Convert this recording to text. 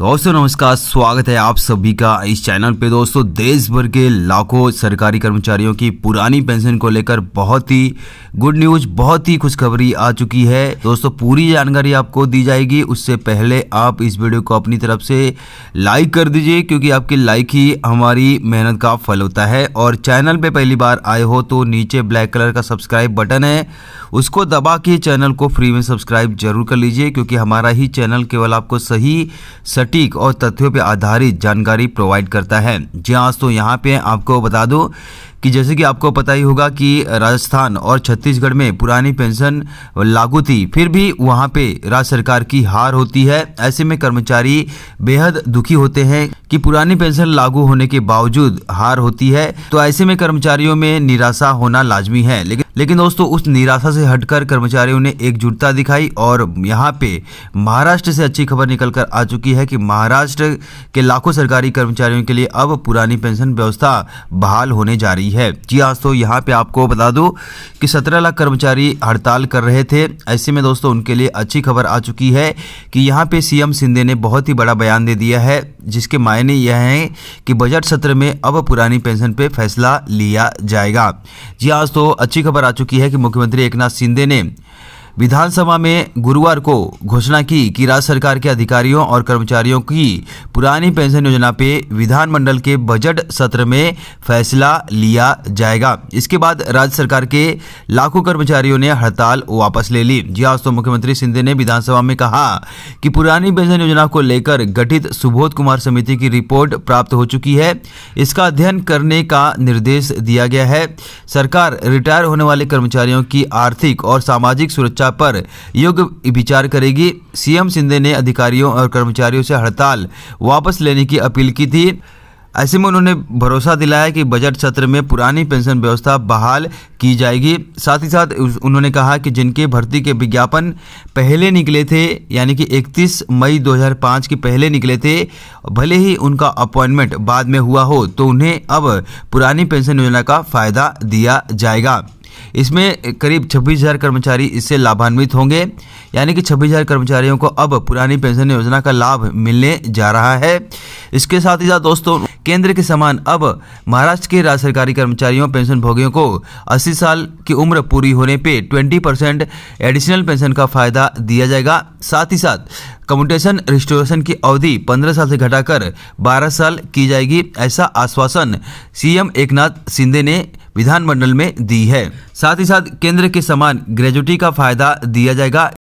दोस्तों नमस्कार स्वागत है आप सभी का इस चैनल पे दोस्तों देश भर के लाखों सरकारी कर्मचारियों की पुरानी पेंशन को लेकर बहुत ही गुड न्यूज बहुत ही खुशखबरी आ चुकी है दोस्तों पूरी जानकारी आपको दी जाएगी उससे पहले आप इस वीडियो को अपनी तरफ से लाइक कर दीजिए क्योंकि आपकी लाइक ही हमारी मेहनत का फल होता है और चैनल पर पहली बार आए हो तो नीचे ब्लैक कलर का सब्सक्राइब बटन है उसको दबा के चैनल को फ्री में सब्सक्राइब जरूर कर लीजिए क्योंकि हमारा ही चैनल केवल आपको सही सट सटीक और तथ्यों पर आधारित जानकारी प्रोवाइड करता है जी हाँ तो यहाँ पे आपको बता दूँ कि जैसे कि आपको पता ही होगा कि राजस्थान और छत्तीसगढ़ में पुरानी पेंशन लागू थी फिर भी वहाँ पे राज्य सरकार की हार होती है ऐसे में कर्मचारी बेहद दुखी होते हैं कि पुरानी पेंशन लागू होने के बावजूद हार होती है तो ऐसे में कर्मचारियों में निराशा होना लाजमी है लेकिन लेकिन दोस्तों उस निराशा से हटकर कर्मचारियों ने एकजुटता दिखाई और यहाँ पे महाराष्ट्र से अच्छी खबर निकल कर आ चुकी है कि महाराष्ट्र के लाखों सरकारी कर्मचारियों के लिए अब पुरानी पेंशन व्यवस्था बहाल होने जा रही है जी हाँ दोस्तों यहाँ पे आपको बता दूँ कि सत्रह लाख कर्मचारी हड़ताल कर रहे थे ऐसे में दोस्तों उनके लिए अच्छी खबर आ चुकी है कि यहाँ पे सीएम सिंधे ने बहुत ही बड़ा बयान दे दिया है जिसके मायने यह हैं कि बजट सत्र में अब पुरानी पेंशन पर फैसला लिया जाएगा जी आज हाँ, तो अच्छी खबर आ चुकी है कि मुख्यमंत्री एकनाथ शिंदे ने विधानसभा में गुरुवार को घोषणा की कि राज्य सरकार के अधिकारियों और कर्मचारियों की पुरानी पेंशन योजना पे विधानमंडल के बजट सत्र में फैसला लिया जाएगा इसके बाद राज्य सरकार के लाखों कर्मचारियों ने हड़ताल वापस ले ली जी आज हाँ, तो मुख्यमंत्री सिंधे ने विधानसभा में कहा कि पुरानी पेंशन योजना को लेकर गठित सुबोध कुमार समिति की रिपोर्ट प्राप्त हो चुकी है इसका अध्ययन करने का निर्देश दिया गया है सरकार रिटायर होने वाले कर्मचारियों की आर्थिक और सामाजिक सुरक्षा चर्चा पर योग विचार करेगी सीएम शिंदे ने अधिकारियों और कर्मचारियों से हड़ताल वापस लेने की अपील की थी ऐसे में उन्होंने भरोसा दिलाया कि बजट सत्र में पुरानी पेंशन व्यवस्था बहाल की जाएगी साथ ही साथ उन्होंने कहा कि जिनके भर्ती के विज्ञापन पहले निकले थे यानी कि 31 मई 2005 के पहले निकले थे भले ही उनका अपॉइंटमेंट बाद में हुआ हो तो उन्हें अब पुरानी पेंशन योजना का फ़ायदा दिया जाएगा इसमें करीब छब्बीस हज़ार कर्मचारी इससे लाभान्वित होंगे यानी कि छब्बीस हज़ार कर्मचारियों को अब पुरानी पेंशन योजना का लाभ मिलने जा रहा है इसके साथ ही साथ दोस्तों केंद्र के समान अब महाराष्ट्र के राज्य सरकारी कर्मचारियों पेंशन भोगियों को 80 साल की उम्र पूरी होने पे 20 परसेंट एडिशनल पेंशन का फायदा दिया जाएगा साथ ही साथ कम्यूटेशन रिस्टोरेशन की अवधि 15 साल से घटाकर 12 साल की जाएगी ऐसा आश्वासन सीएम एकनाथ शिंदे ने विधानमंडल में दी है साथ ही साथ केंद्र के समान ग्रेजुटी का फायदा दिया जाएगा